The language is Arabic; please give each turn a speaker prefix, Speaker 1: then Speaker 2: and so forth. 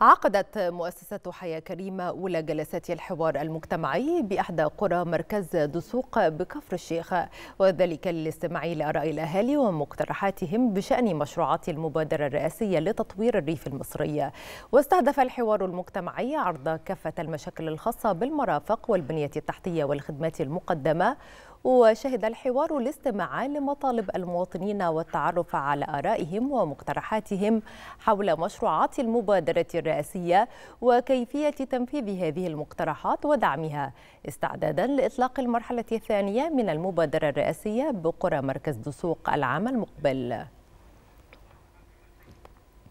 Speaker 1: عقدت مؤسسة حياة كريمة أولى جلسات الحوار المجتمعي بإحدى قرى مركز دسوق بكفر الشيخ وذلك للاستماع لآراء الأهالي ومقترحاتهم بشأن مشروعات المبادرة الرئاسية لتطوير الريف المصري واستهدف الحوار المجتمعي عرض كافة المشاكل الخاصة بالمرافق والبنية التحتية والخدمات المقدمة وشهد الحوار الاستماع لمطالب المواطنين والتعرف على آرائهم ومقترحاتهم حول مشروعات المبادرة الرئاسية وكيفية تنفيذ هذه المقترحات ودعمها استعدادا لإطلاق المرحلة الثانية من المبادرة الرئاسية بقرى مركز دسوق العام المقبل